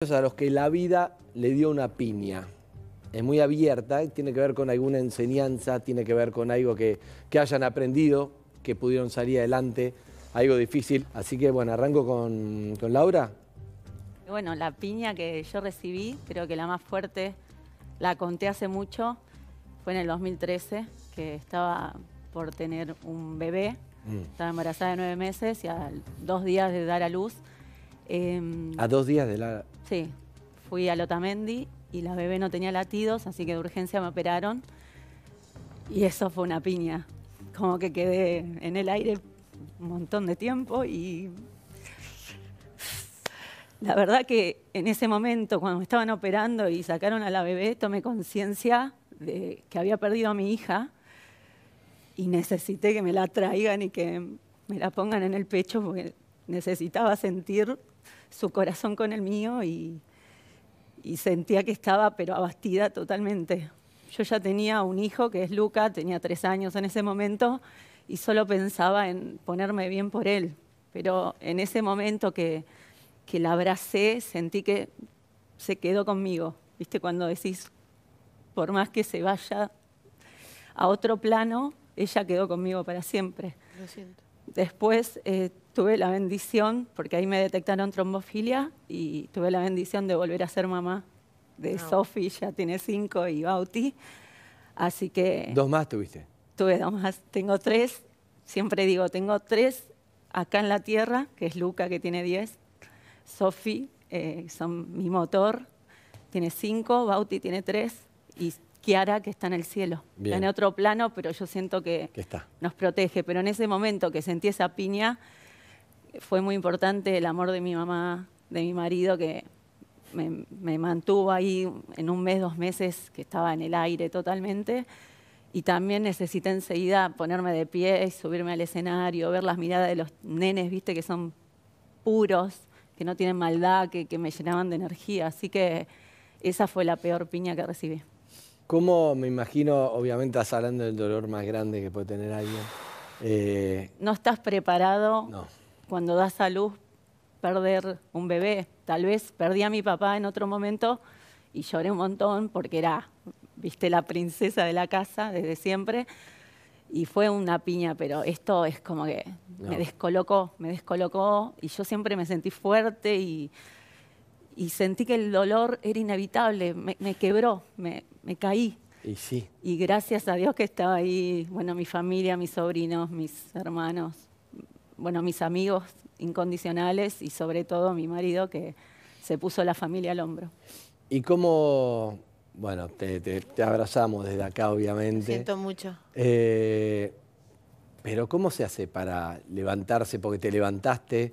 a los que la vida le dio una piña. Es muy abierta, tiene que ver con alguna enseñanza, tiene que ver con algo que, hayan aprendido, que pudieron salir adelante, algo difícil. Así que bueno, arranco con, Laura. Bueno, la piña que yo recibí, creo que la más fuerte, la conté hace mucho, fue en el 2013, que estaba por tener un bebé, mm. estaba embarazada de nueve meses y a dos días de dar a luz. Em, a dos días de la, Sí, fui a Lotamendi y la bebé no tenía latidos, así que de urgencia me operaron. Y eso fue una piña. Como que quedé en el aire un montón de tiempo y la verdad que en ese momento, cuando me estaban operando y sacaron a la bebé, tomé conciencia de que había perdido a mi hija y necesité que me la traigan y que me la pongan en el pecho porque necesitaba sentir su corazón con el mío y, sentía que estaba pero abastida totalmente. Yo ya tenía un hijo que es Luca, tenía tres años en ese momento y solo pensaba en ponerme bien por él. Pero en ese momento que, que la abracé, sentí que se quedó conmigo. ¿Viste? Cuando decís, por más que se vaya a otro plano, ella quedó conmigo para siempre. Lo siento. Después eh, tuve la bendición, porque ahí me detectaron trombofilia y tuve la bendición de volver a ser mamá de Sofi, ya tiene cinco, y Bauti. Así que... ¿Dos más tuviste? Tuve dos más. Tengo tres, siempre digo, tengo tres acá en la tierra, que es Luca, que tiene diez, Sofi, eh, son mi motor, tiene cinco, Bauti tiene tres, y Kiara, que está en el cielo. en otro plano, pero yo siento que, nos protege. Pero en ese momento que sentí esa piña, fue muy importante el amor de mi mamá, de mi marido, que me, mantuvo ahí en un mes, dos meses, que estaba en el aire totalmente. Y también necesité enseguida ponerme de pie, subirme al escenario, ver las miradas de los nenes, viste, que son puros, que no tienen maldad, que me llenaban de energía. Así que esa fue la peor piña que recibí. ¿Cómo me imagino, obviamente estás hablando del dolor más grande que puede tener alguien? Eh, no estás preparado cuando das a luz perder un bebé. Tal vez perdí a mi papá en otro momento y lloré un montón porque era, viste, la princesa de la casa desde siempre. Y fue una piña, pero esto es como que me descolocó, me descolocó y yo siempre me sentí fuerte y y sentí que el dolor era inevitable, me, quebró, me, caí. Y sí. Y gracias a Dios que estaba ahí, bueno, mi familia, mis sobrinos, mis hermanos, bueno, mis amigos incondicionales y sobre todo mi marido que se puso la familia al hombro. ¿Y cómo, bueno, te, abrazamos desde acá obviamente? siento mucho. Eh, pero ¿cómo se hace para levantarse? Porque te levantaste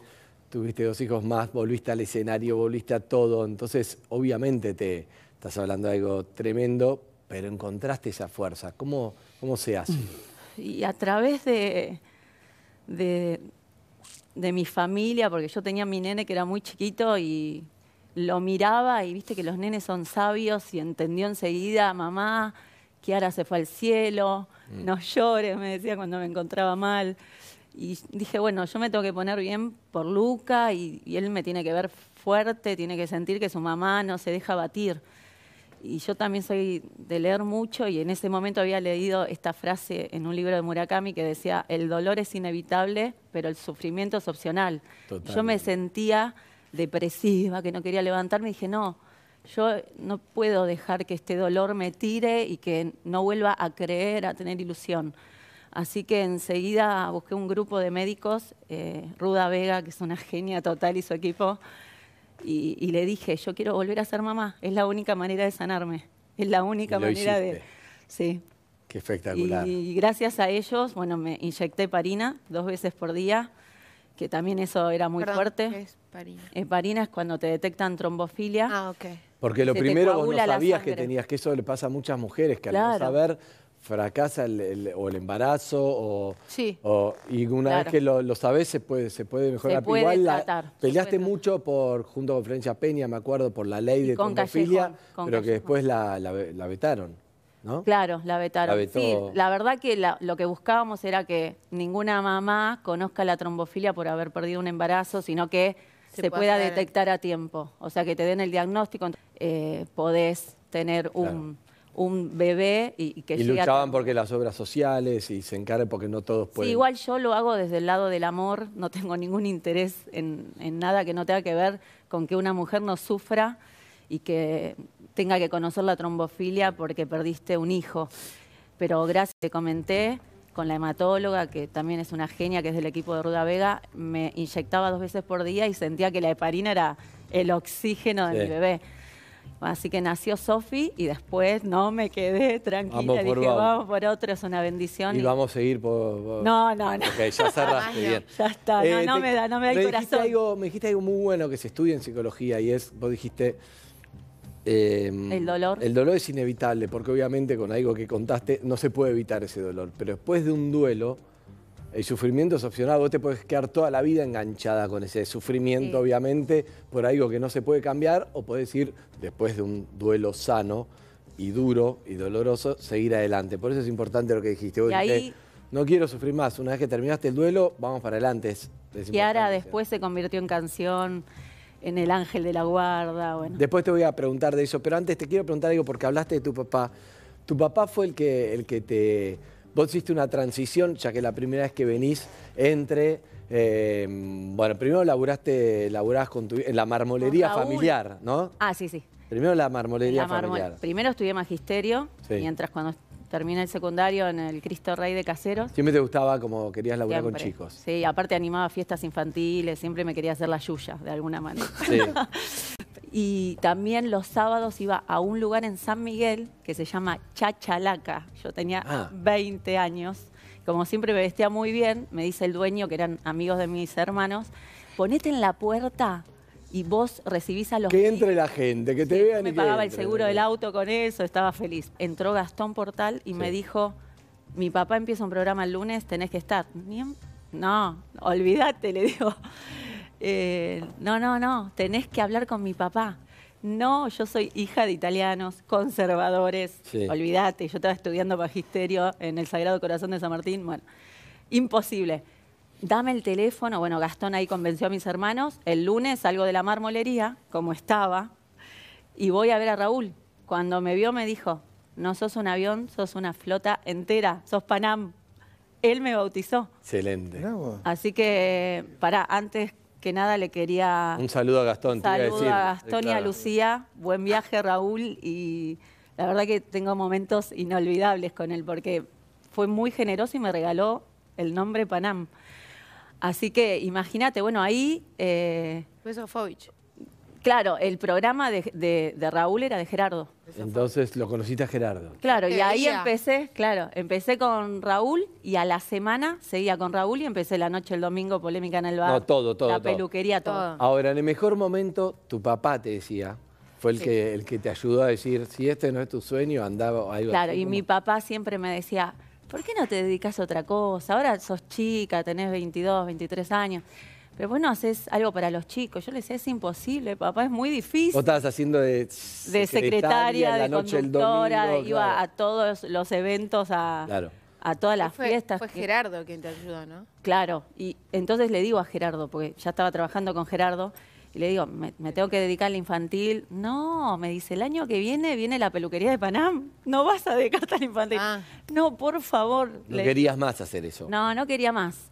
tuviste dos hijos más, volviste al escenario, volviste a todo, entonces obviamente te estás hablando de algo tremendo, pero encontraste esa fuerza. ¿Cómo, cómo se hace? Y a través de, de, mi familia, porque yo tenía a mi nene que era muy chiquito y lo miraba y viste que los nenes son sabios y entendió enseguida, mamá, que ahora se fue al cielo, mm. no llores, me decía cuando me encontraba mal. Y dije, bueno, yo me tengo que poner bien por Luca y, él me tiene que ver fuerte, tiene que sentir que su mamá no se deja batir. Y yo también soy de leer mucho y en ese momento había leído esta frase en un libro de Murakami que decía, el dolor es inevitable, pero el sufrimiento es opcional. Yo me sentía depresiva, que no quería levantarme y dije, no, yo no puedo dejar que este dolor me tire y que no vuelva a creer, a tener ilusión. Así que enseguida busqué un grupo de médicos, eh, Ruda Vega, que es una genia total y su equipo, y, le dije, yo quiero volver a ser mamá, es la única manera de sanarme, es la única manera de... Sí. Qué espectacular. Y, gracias a ellos, bueno, me inyecté parina dos veces por día, que también eso era muy fuerte. es parina? Eh, parina es cuando te detectan trombofilia. Ah, ok. Porque lo primero vos no sabías que tenías, que eso le pasa a muchas mujeres, que al no saber fracasa el, o el embarazo o, y una vez que lo, lo, sabes se puede se puede mejorar peleaste mucho por junto con Florencia Peña me acuerdo por la ley de trombofilia, pero que después la, vetaron ¿no? claro la vetaron sí la verdad que lo que buscábamos era que ninguna mamá conozca la trombofilia por haber perdido un embarazo sino que se, pueda detectar a tiempo o sea que te den el diagnóstico eh, podés tener un un bebé y, que... Y luchaban porque las obras sociales y se encargan porque no todos pueden... Sí, igual yo lo hago desde el lado del amor, no tengo ningún interés en, nada que no tenga que ver con que una mujer no sufra y que tenga que conocer la trombofilia porque perdiste un hijo. Pero gracias, te comenté con la hematóloga, que también es una genia, que es del equipo de Ruda Vega, me inyectaba dos veces por día y sentía que la heparina era el oxígeno de mi bebé. Así que nació Sofi y después no me quedé tranquila. Dije, vamos. por otro, es una bendición. Y, vamos a seguir por, No, no, no. Ok, ya cerraste bien. Ya está, no, eh, me da, no me da el corazón. me dijiste algo muy bueno que se estudia en psicología y es, vos dijiste... Em, el dolor. El dolor es inevitable, porque obviamente con algo que contaste no se puede evitar ese dolor. Pero después de un duelo el sufrimiento es opcional, vos te puedes quedar toda la vida enganchada con ese sufrimiento, obviamente, por algo que no se puede cambiar, o podés ir, después de un duelo sano y duro y doloroso, seguir adelante. Por eso es importante lo que dijiste. no quiero sufrir más, una vez que terminaste el duelo, vamos para adelante. y ahora después se convirtió en canción en el ángel de la guarda. Después te voy a preguntar de eso, pero antes te quiero preguntar algo porque hablaste de tu papá. Tu papá fue el que, el que te Vos hiciste una transición, ya que la primera vez que venís entre... Eh, bueno, primero laburaste, laburás con tu, en la marmolería familiar, ¿no? Ah, sí, sí. Primero la marmolería familiar. Primero estudié magisterio, mientras cuando terminé el secundario en el Cristo Rey de Caseros. Siempre te gustaba como querías laburar con chicos. Sí, aparte animaba fiestas infantiles, siempre me quería hacer la yuya, de alguna manera. Sí. Y también los sábados iba a un lugar en San Miguel que se llama Chachalaca. Yo tenía 20 ah. años. Como siempre me vestía muy bien, me dice el dueño, que eran amigos de mis hermanos, ponete en la puerta y vos recibís a los... Que entre la gente, que te vean. Me pagaba el seguro del auto con eso, estaba feliz. Entró Gastón Portal y me dijo, mi papá empieza un programa el lunes, tenés que estar. No, olvídate, le digo. Eh, no, no, no, tenés que hablar con mi papá. No, yo soy hija de italianos, conservadores, olvídate, yo estaba estudiando magisterio en el Sagrado Corazón de San Martín, bueno, imposible. Dame el teléfono, bueno, Gastón ahí convenció a mis hermanos, el lunes salgo de la marmolería, como estaba, y voy a ver a Raúl. Cuando me vio me dijo, no sos un avión, sos una flota entera, sos Panam. Él me bautizó. Excelente. Así que, para, antes que nada le quería... Un saludo a Gastón. te a, decir. a Gastón y a Lucía. Buen viaje, Raúl. Y la verdad que tengo momentos inolvidables con él porque fue muy generoso y me regaló el nombre Panam. Así que imagínate, bueno, ahí... Eh, Fovich. Claro, el programa de, Raúl era de Gerardo. Entonces lo conociste a Gerardo. Claro, y eh, ahí empecé, claro, empecé con Raúl y a la semana seguía con Raúl y empecé la noche el domingo, polémica en el bar. No, todo, todo. La peluquería, todo. Ahora, en el mejor momento, tu papá te decía, fue el, que, el que te ayudó a decir, si este no es tu sueño, andaba algo Claro, y mi papá siempre me decía, ¿por qué no te dedicas a otra cosa? Ahora sos chica, tenés 22, 23 años pero vos no haces algo para los chicos. Yo les decía, es imposible, papá, es muy difícil. Vos estabas haciendo de, secretaria, de conductora, iba a todos los eventos, a, todas las fiestas. Fue Gerardo quien te ayudó, ¿no? Claro, y entonces le digo a Gerardo, porque ya estaba trabajando con Gerardo, y le digo, me, tengo que dedicar al infantil. No, me dice, el año que viene viene la peluquería de Panam, no vas a dedicarte al infantil. Ah. No, por favor. No querías más hacer eso. No, no quería más.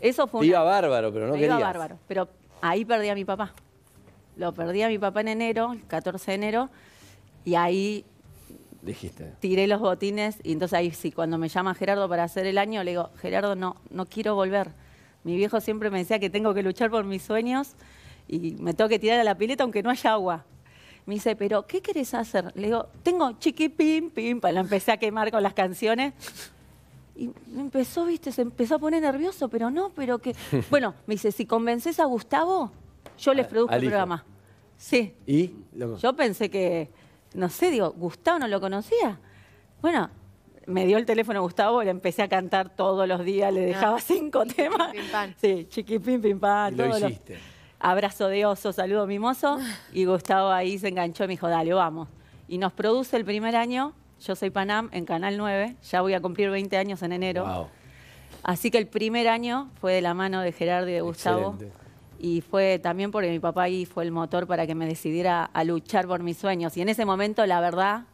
Eso fue un Iba bárbaro, pero no quería. Iba bárbaro, pero ahí perdí a mi papá. Lo perdí a mi papá en enero, el 14 de enero, y ahí Dijiste. Tiré los botines y entonces ahí sí, cuando me llama Gerardo para hacer el año, le digo, Gerardo, no, no quiero volver. Mi viejo siempre me decía que tengo que luchar por mis sueños y me tengo que tirar a la pileta aunque no haya agua. Me dice, pero ¿qué querés hacer? Le digo, tengo chiqui pim, pim, la empecé a quemar con las canciones. Y empezó, viste, se empezó a poner nervioso, pero no, pero que... Bueno, me dice, si convences a Gustavo, yo les ah, produzco el programa. Sí. ¿Y? Yo pensé que, no sé, digo, Gustavo no lo conocía. Bueno, me dio el teléfono a Gustavo, le empecé a cantar todos los días, le ah. dejaba cinco temas. Pim, Sí, chiqui, pim, pam. Lo hiciste. Abrazo de oso, saludo mimoso. Y Gustavo ahí se enganchó y me dijo, dale, vamos. Y nos produce el primer año yo soy Panam en Canal 9, ya voy a cumplir 20 años en enero. Así que el primer año fue de la mano de Gerardo y de Gustavo. Y fue también porque mi papá ahí fue el motor para que me decidiera a luchar por mis sueños. Y en ese momento, la verdad,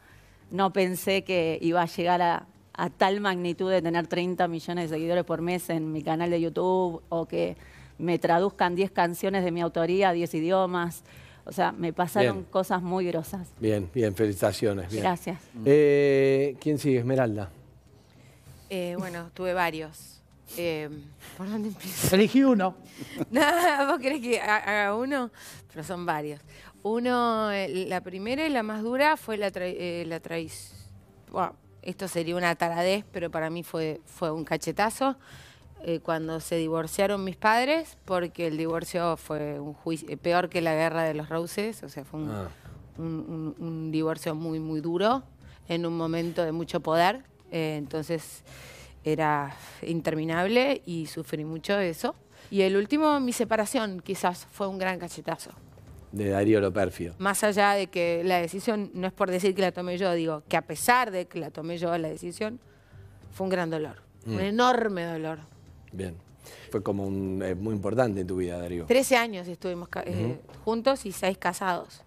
no pensé que iba a llegar a, a tal magnitud de tener 30 millones de seguidores por mes en mi canal de YouTube o que me traduzcan 10 canciones de mi autoría a 10 idiomas. O sea, me pasaron cosas muy grosas. Bien, bien, felicitaciones. Gracias. Eh, ¿Quién sigue? Esmeralda. Eh, bueno, tuve varios. Eh, ¿Por dónde empiezo? Elegí uno. no, vos querés que haga uno, pero son varios. Uno, la primera y la más dura fue la, la traición. esto sería una taradez, pero para mí fue, fue un cachetazo. Eh, cuando se divorciaron mis padres, porque el divorcio fue un juicio, eh, peor que la guerra de los Rouses o sea, fue ah. un, divorcio muy, muy duro, en un momento de mucho poder, eh, entonces era interminable y sufrí mucho de eso. Y el último, mi separación, quizás fue un gran cachetazo. De Darío Loperfio. Más allá de que la decisión, no es por decir que la tomé yo, digo que a pesar de que la tomé yo la decisión, fue un gran dolor, un mm. enorme dolor, Bien. Fue como un, eh, muy importante en tu vida, Darío. Trece años estuvimos eh, juntos y seis casados.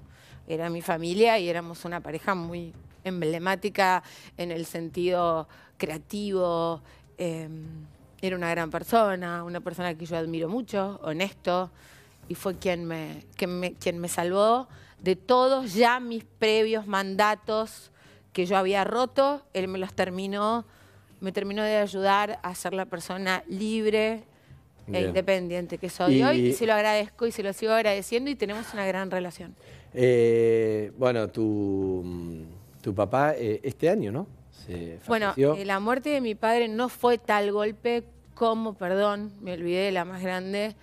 Era mi familia y éramos una pareja muy emblemática en el sentido creativo. Em, era una gran persona, una persona que yo admiro mucho, honesto, y fue quien me, quien me, quien me salvó de todos ya mis previos mandatos que yo había roto. Él me los terminó me terminó de ayudar a ser la persona libre e independiente que soy hoy. Y se lo agradezco y se lo sigo agradeciendo y tenemos una gran relación. Eh, bueno, tu, tu papá eh, este año, ¿no? bueno, eh, la muerte de mi padre no fue tal golpe como, perdón, me olvidé de la más grande,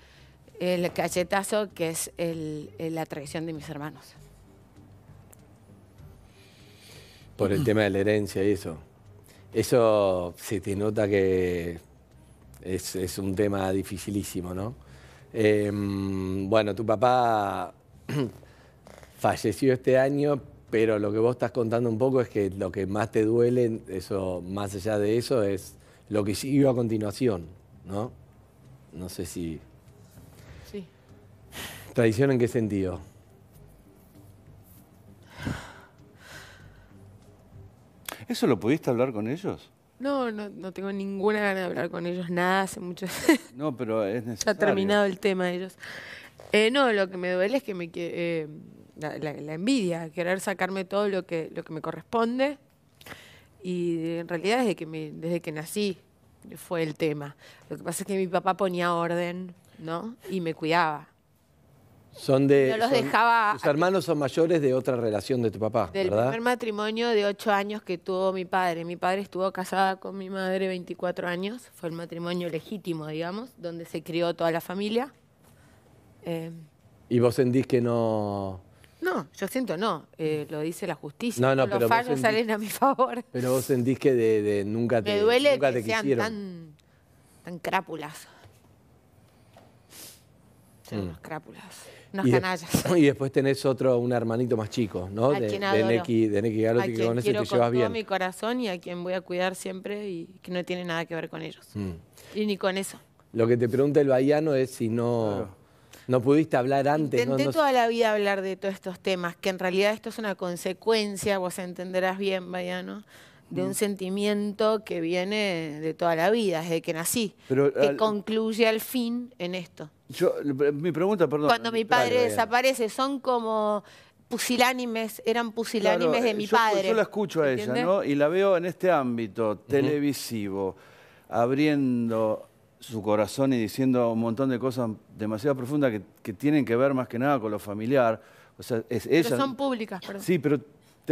el cachetazo que es la traición de mis hermanos. Por el tema de la herencia y eso. Eso se te nota que es, un tema dificilísimo, ¿no? Em, bueno, tu papá falleció este año, pero lo que vos estás contando un poco es que lo que más te duele, eso, más allá de eso, es lo que siguió a continuación, ¿no? No sé si... Sí. Tradición en qué sentido? ¿Eso lo pudiste hablar con ellos? No, no, no tengo ninguna gana de hablar con ellos, nada, hace mucho. no, pero es necesario. ha terminado el tema de ellos. Eh, no, lo que me duele es que me eh, la, envidia, querer sacarme todo lo que, lo que me corresponde. Y en realidad desde que, me, desde que nací fue el tema. Lo que pasa es que mi papá ponía orden, ¿no? Y me cuidaba. Son de. Tus hermanos son mayores de otra relación de tu papá. Del primer matrimonio de ocho años que tuvo mi padre. Mi padre estuvo casada con mi madre 24 años. Fue el matrimonio legítimo, digamos, donde se crió toda la familia. Eh, ¿Y vos sentís que no.? No, yo siento no, eh, lo dice la justicia. No, no, los fallos salen a mi favor. Pero vos sentís que de, de nunca te Me duele que sean tan, tan crápulas. Mm. unos crápulas, y canallas. y después tenés otro, un hermanito más chico, ¿no? de, quien adoro. de de Galo, que con ese con bien. mi corazón y a quien voy a cuidar siempre y que no tiene nada que ver con ellos. Mm. Y ni con eso. Lo que te pregunta el bahiano es si no... No pudiste hablar antes. Intenté toda la vida hablar de todos estos temas, que en realidad esto es una consecuencia, vos entenderás bien, Bayano, de un mm. sentimiento que viene de toda la vida, desde que nací, que concluye al fin en esto. Yo, mi pregunta, perdón. Cuando mi padre desaparece, son como pusilánimes, eran pusilánimes de eh, mi padre. Yo la escucho a ella, ¿no? Y la veo en este ámbito televisivo, abriendo su corazón y diciendo un montón de cosas demasiado profundas que, tienen que ver más que nada con lo familiar. O sea, es Pero son públicas, perdón. Sí, pero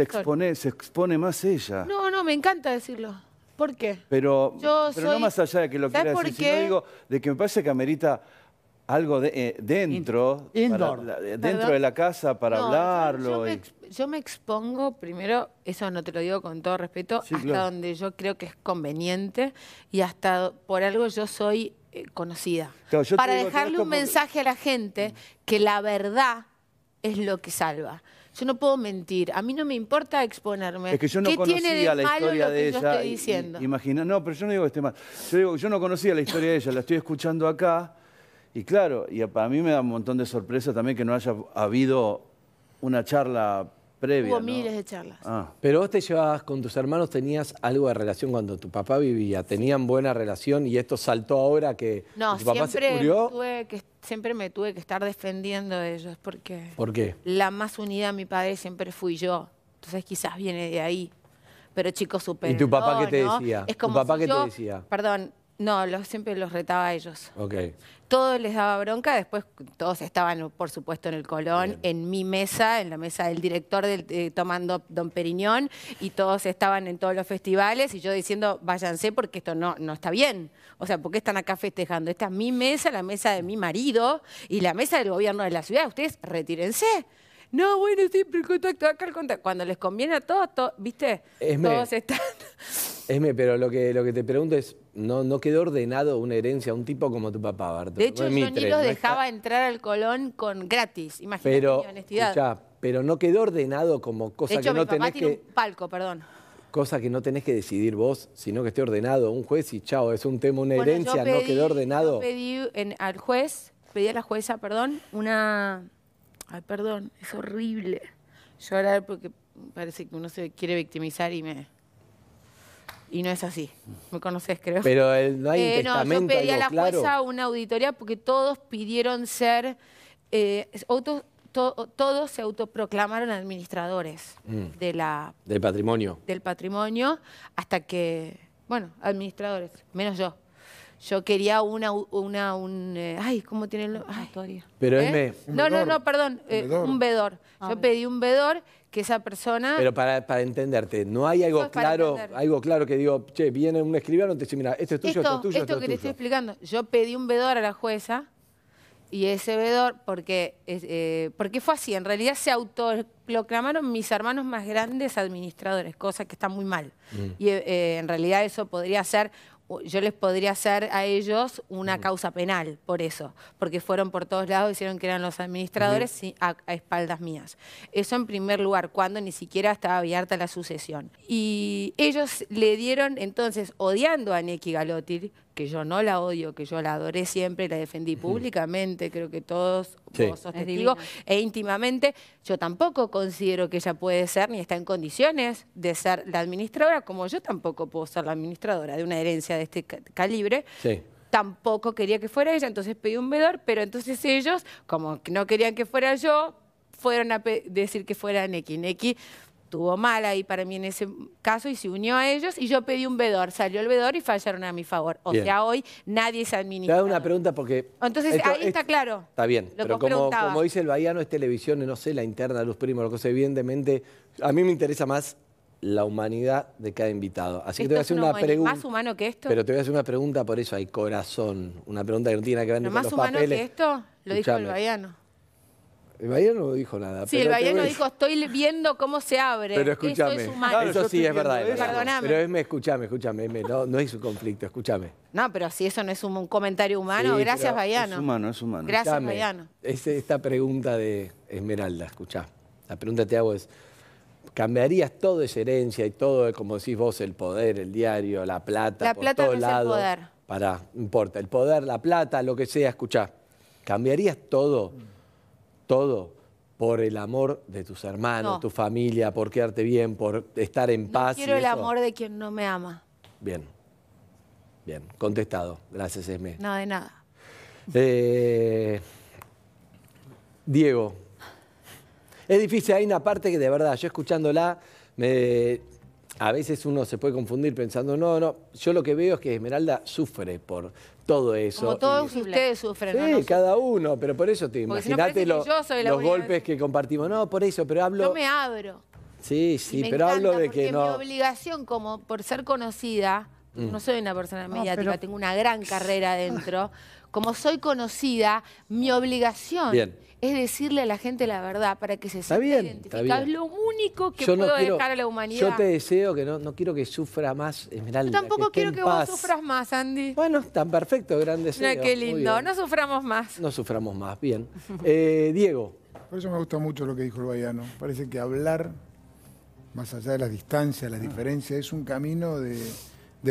expone, se expone más ella. No, no, me encanta decirlo. ¿Por qué? Pero, no más allá de que lo quiera decir, sino digo de que me parece que amerita algo eh, dentro, dentro de la casa para hablarlo. Yo, me, expongo, primero, eso no te lo digo con todo respeto, hasta donde yo creo que es conveniente y hasta por algo yo soy eh, conocida. para dejarle un mensaje a la gente que la verdad es lo que salva. Yo no puedo mentir. A mí no me importa exponerme. Es que yo no conocía la historia de ella. Imagina, no, pero yo no digo que esté mal. Yo digo, yo no conocía la historia de ella, la estoy escuchando acá. Y claro, y para mí me da un montón de sorpresa también que no haya habido una charla previa. Hubo miles de charlas. Ah. Pero vos te llevabas con tus hermanos, tenías algo de relación cuando tu papá vivía, tenían buena relación y esto saltó ahora que no, tu papá se murió siempre me tuve que estar defendiendo de ellos porque ¿Por qué? la más unida a mi padre siempre fui yo. Entonces quizás viene de ahí. Pero chicos, super. ¿Y tu papá qué te decía? Es como papá te decía? Perdón, no, los, siempre los retaba a ellos. Ok. Todo les daba bronca, después todos estaban, por supuesto, en el Colón, en mi mesa, en la mesa del director del, eh, tomando Don Periñón, y todos estaban en todos los festivales, y yo diciendo, váyanse porque esto no, no está bien. O sea, ¿por qué están acá festejando? Esta es mi mesa, la mesa de mi marido y la mesa del gobierno de la ciudad. Ustedes retírense no, bueno, siempre el contacto, acá el contacto. Cuando les conviene a todos, ¿viste? todos están. Esme, pero lo que, lo que te pregunto es, no, no quedó ordenado una herencia a un tipo como tu papá, Bartolomé. De hecho, yo ni los dejaba entrar al Colón con gratis, imagínate pero, honestidad. pero no quedó ordenado como cosa que no mi papá tiene un palco, perdón cosa que no tenés que decidir vos, sino que esté ordenado un juez y chao, es un tema, una herencia, no quedó ordenado. Yo pedí al juez, pedí a la jueza, perdón, una Ay, perdón, es horrible llorar porque parece que uno se quiere victimizar y me... Y no es así. Me conoces, creo. Pero no hay eh, testamento, No, yo pedí a la jueza una auditoría porque todos pidieron ser... Eh, auto, todos se autoproclamaron administradores mm. de la, del patrimonio. Del patrimonio hasta que... Bueno, administradores, menos yo. Yo quería una, una un, eh, ay, ¿cómo tiene el nombre? Pero es ¿Eh? me No, no, no, perdón, Un eh, vedor. Ah, yo pedí un vedor que esa persona... Pero para, entenderte, no hay algo claro, algo claro que digo, che, viene un escribano te dice, mira, este es tuyo, este este esto, es tuyo, esto que te estoy explicando, yo pedí un vedor a la jueza y ese vedor, porque, porque fue así, en realidad se autoproclamaron mis hermanos más grandes administradores, cosa que está muy mal. Mm. Y en realidad eso podría ser yo les podría hacer a ellos una causa penal por eso, porque fueron por todos lados, hicieron que eran los administradores a, espaldas mías. Eso en primer lugar, cuando ni siquiera estaba abierta la sucesión. Y ellos le dieron entonces, odiando a Neki Galotti, que yo no la odio, que yo la adoré siempre, la defendí públicamente, creo que todos vos sos testigo, e íntimamente, yo tampoco considero que ella puede ser ni está en condiciones de ser la administradora, como yo tampoco puedo ser la administradora de una herencia de este calibre. tampoco quería que fuera ella, entonces pedí un vedor, pero entonces ellos, como no querían que fuera yo, fueron a decir que fuera Neki. Neki estuvo mal ahí para mí en ese caso y se unió a ellos y yo pedí un vedor, salió el vedor y fallaron a mi favor. O sea, hoy nadie se administra. Te dar una pregunta porque... Entonces ahí está claro. Está bien, pero como, como, dice el Bahiano, es televisión, no sé, la interna de los primos, lo que sé, evidentemente, a mí me interesa más la humanidad de cada invitado. Así que te voy a hacer una pregunta. ¿Más humano que esto? Pero te voy a hacer una pregunta, por eso hay corazón. Una pregunta que no tiene nada que ver con los papeles. ¿Más humano que esto? Lo dijo el Bahiano. El Bayern no dijo nada. Sí, el Bayern no dijo, estoy viendo cómo se abre. Pero escúchame, eso, es claro, eso sí es verdad. Perdóname. Pero Esme, escúchame, escúchame, no, no es un conflicto, escúchame. No, pero si eso no es un, comentario humano, gracias, Bayano. Es humano, es humano. Gracias, Bayano. esta pregunta de Esmeralda, escuchá. La pregunta que te hago es, cambiarías todo esa herencia y todo, como decís vos, el poder, el diario, la plata, la plata no es el poder. Pará, importa, el poder, la plata, lo que sea, escuchá. ¿Cambiarías todo? todo por el amor de tus hermanos, tu familia, por quedarte bien, por estar en paz. quiero el amor de quien no me ama. Bien, bien, contestado. Gracias, Esme. No, de nada. Eh, Diego, es difícil, hay una parte que de verdad, yo escuchándola, me, a veces uno se puede confundir pensando, no, no, yo lo que veo es que Esmeralda sufre por todo eso. Como todos ustedes sufren. Sí, cada uno, pero por eso te imagínate los golpes que compartimos. No, por eso, pero hablo... Yo me abro. Sí, sí, pero hablo de que no... mi obligación como por ser conocida, mm. no soy una persona mediática, tengo una gran carrera adentro, como soy conocida, mi obligación... Bien es decirle a la gente la verdad para que se sienta identificado. Es lo único que puedo dejar a la humanidad. Yo te deseo que no, quiero que sufra más Esmeralda. Yo tampoco quiero que vos sufras más, Andy. Bueno, tan perfecto, grande deseo. qué lindo, no suframos más. No suframos más, bien. Eh, Diego. Por eso me gusta mucho lo que dijo el Bayano. Parece que hablar, más allá de las distancias, las ah. diferencias, es un camino de,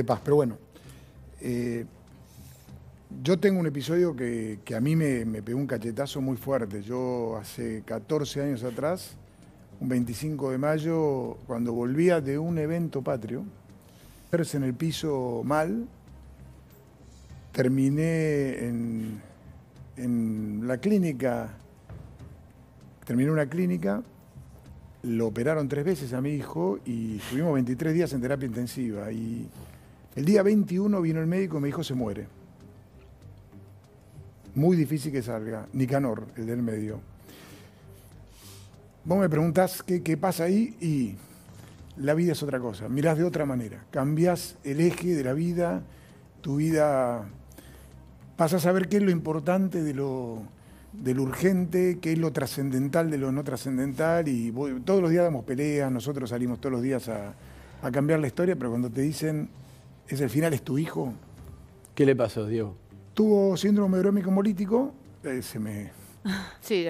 paz. Pero bueno, eh, yo tengo un episodio que, a mí me, me, pegó un cachetazo muy fuerte. Yo hace 14 años atrás, un 25 de mayo, cuando volvía de un evento patrio, en el piso mal, terminé en, la clínica, terminé una clínica, lo operaron tres veces a mi hijo y estuvimos 23 días en terapia intensiva. Y el día 21 vino el médico y me dijo se muere muy difícil que salga. Nicanor, el del medio. Vos me preguntás qué, pasa ahí y la vida es otra cosa. Mirás de otra manera. Cambiás el eje de la vida, tu vida. Pasas a ver qué es lo importante de lo, de urgente, qué es lo trascendental de lo no trascendental. Y todos los días damos peleas, nosotros salimos todos los días a, a cambiar la historia, pero cuando te dicen, es el final, es tu hijo. ¿Qué le pasó, Diego? tuvo síndrome erómico hemolítico, eh, se me... Sí,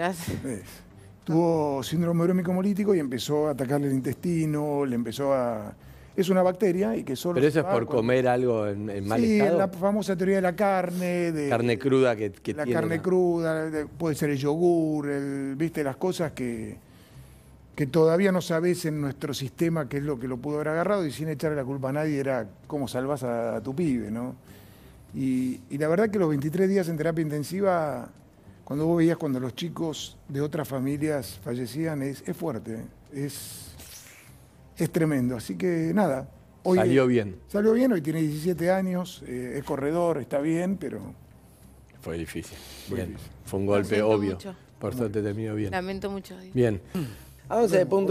Tuvo síndrome hemolítico y empezó a atacarle el intestino, le empezó a... Es una bacteria y que solo... Pero eso es por comer algo en, mal sí, estado. Sí, la famosa teoría de la carne. De, carne cruda que, la tiene. La carne cruda, puede ser el yogur, viste, las cosas que, que todavía no sabes en nuestro sistema qué es lo que lo pudo haber agarrado y sin echarle la culpa a nadie era cómo salvas a tu pibe, ¿no? Y, la verdad que los 23 días en terapia intensiva, cuando vos veías cuando los chicos de otras familias fallecían, es, fuerte, ¿eh? es, es tremendo. Así que nada. Hoy salió bien. Salió bien, hoy tiene 17 años, eh, es corredor, está bien, pero... Fue difícil. Fue, un golpe obvio. Por suerte terminó bien. Lamento mucho. Bien. a en